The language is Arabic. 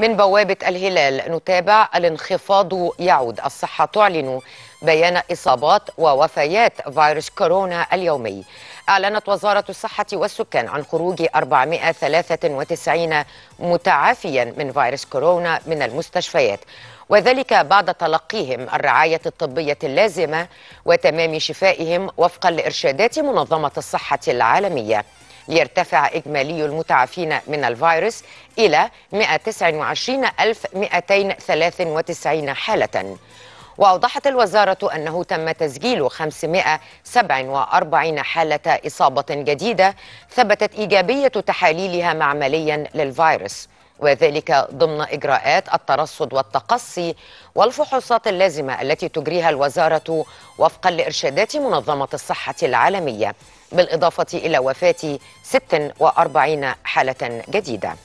من بوابة الهلال نتابع الانخفاض يعود الصحة تعلن بيان إصابات ووفيات فيروس كورونا اليومي أعلنت وزارة الصحة والسكان عن خروج 493 متعافيا من فيروس كورونا من المستشفيات وذلك بعد تلقيهم الرعاية الطبية اللازمة وتمام شفائهم وفقا لإرشادات منظمة الصحة العالمية ليرتفع إجمالي المتعافين من الفيروس إلى 129293 حالة وأوضحت الوزارة أنه تم تسجيل 547 حالة إصابة جديدة ثبتت إيجابية تحاليلها معمليا للفيروس وذلك ضمن إجراءات الترصد والتقصي والفحوصات اللازمة التي تجريها الوزارة وفقا لإرشادات منظمة الصحة العالمية بالإضافة إلى وفاة 46 حالة جديدة